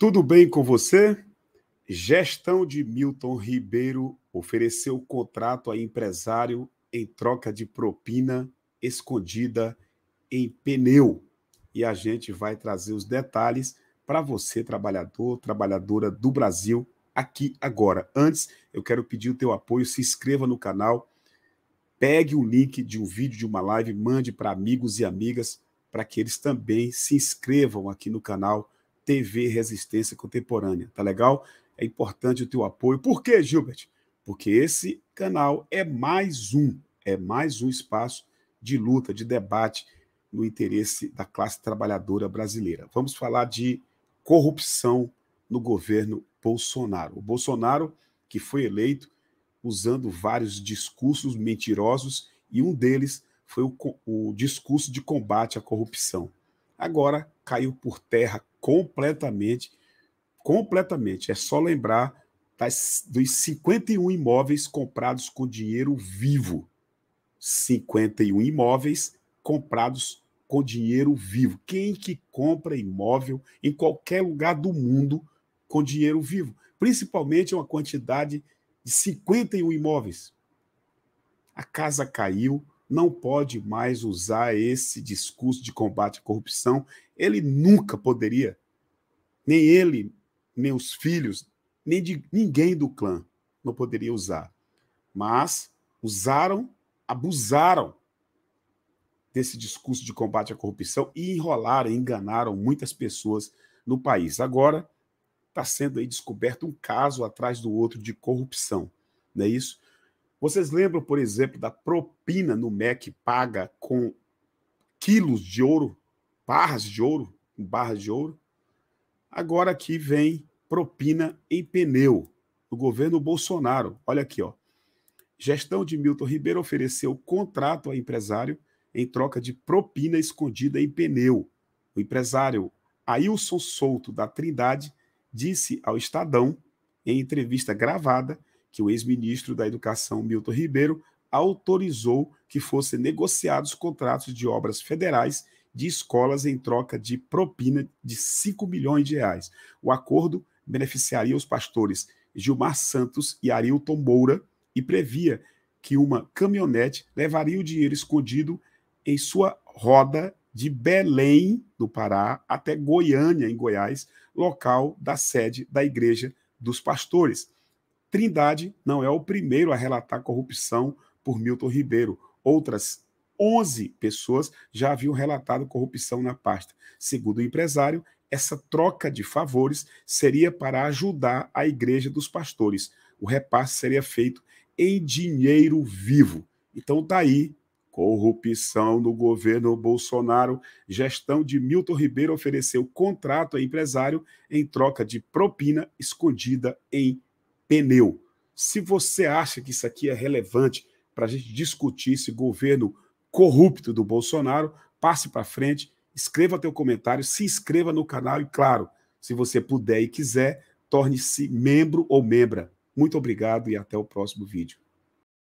Tudo bem com você? Gestão de Milton Ribeiro ofereceu contrato a empresário em troca de propina escondida em pneu. E a gente vai trazer os detalhes para você, trabalhador, trabalhadora do Brasil, aqui agora. Antes, eu quero pedir o teu apoio, se inscreva no canal, pegue o link de um vídeo, de uma live, mande para amigos e amigas, para que eles também se inscrevam aqui no canal TV Resistência Contemporânea, tá legal? É importante o teu apoio. Por quê, Gilbert? Porque esse canal é mais um, é mais um espaço de luta, de debate no interesse da classe trabalhadora brasileira. Vamos falar de corrupção no governo Bolsonaro. O Bolsonaro que foi eleito usando vários discursos mentirosos e um deles foi o, o discurso de combate à corrupção. Agora caiu por terra completamente, completamente. É só lembrar das, dos 51 imóveis comprados com dinheiro vivo. 51 imóveis comprados com dinheiro vivo. Quem que compra imóvel em qualquer lugar do mundo com dinheiro vivo? Principalmente uma quantidade de 51 imóveis. A casa caiu, não pode mais usar esse discurso de combate à corrupção. Ele nunca poderia, nem ele, nem os filhos, nem de ninguém do clã não poderia usar. Mas usaram, abusaram desse discurso de combate à corrupção e enrolaram, enganaram muitas pessoas no país. Agora está sendo aí descoberto um caso atrás do outro de corrupção, não é isso? Vocês lembram, por exemplo, da propina no MEC paga com quilos de ouro, barras de ouro, barras de ouro? Agora aqui vem propina em pneu do governo Bolsonaro. Olha aqui, ó. Gestão de Milton Ribeiro ofereceu contrato a empresário em troca de propina escondida em pneu. O empresário Ailson Souto da Trindade disse ao Estadão, em entrevista gravada, que o ex-ministro da Educação, Milton Ribeiro, autorizou que fossem negociados contratos de obras federais de escolas em troca de propina de 5 milhões de reais. O acordo beneficiaria os pastores Gilmar Santos e Arilton Moura e previa que uma caminhonete levaria o dinheiro escondido em sua roda de Belém, do Pará, até Goiânia, em Goiás, local da sede da Igreja dos Pastores. Trindade não é o primeiro a relatar corrupção por Milton Ribeiro. Outras 11 pessoas já haviam relatado corrupção na pasta. Segundo o empresário, essa troca de favores seria para ajudar a Igreja dos Pastores. O repasse seria feito em dinheiro vivo. Então tá aí corrupção no governo Bolsonaro. Gestão de Milton Ribeiro ofereceu contrato a empresário em troca de propina escondida em pneu. Se você acha que isso aqui é relevante para a gente discutir esse governo corrupto do Bolsonaro, passe para frente, escreva teu comentário, se inscreva no canal e, claro, se você puder e quiser, torne-se membro ou membra. Muito obrigado e até o próximo vídeo.